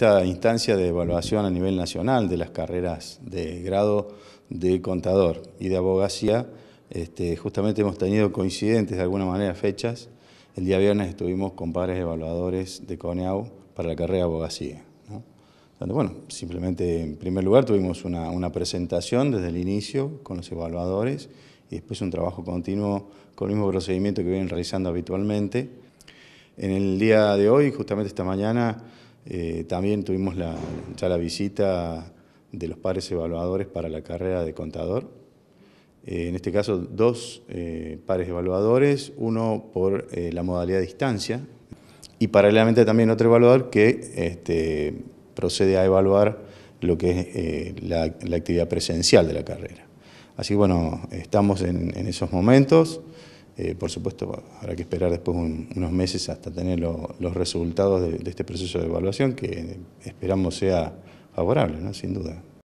esta instancia de evaluación a nivel nacional de las carreras de grado de contador y de abogacía, este, justamente hemos tenido coincidentes de alguna manera fechas. El día viernes estuvimos con pares evaluadores de CONEAU para la carrera de abogacía. bueno, simplemente en primer lugar tuvimos una, una presentación desde el inicio con los evaluadores y después un trabajo continuo con el mismo procedimiento que vienen realizando habitualmente. En el día de hoy, justamente esta mañana, eh, también tuvimos la, ya la visita de los pares evaluadores para la carrera de contador. Eh, en este caso, dos eh, pares evaluadores, uno por la modalidad de distancia y paralelamente también otro evaluador que este, procede a evaluar lo que es la, actividad presencial de la carrera. Así que bueno, estamos en esos momentos. Eh, por supuesto, habrá que esperar después unos meses hasta tener los resultados de, de, este proceso de evaluación que esperamos sea favorable, ¿no? sin duda.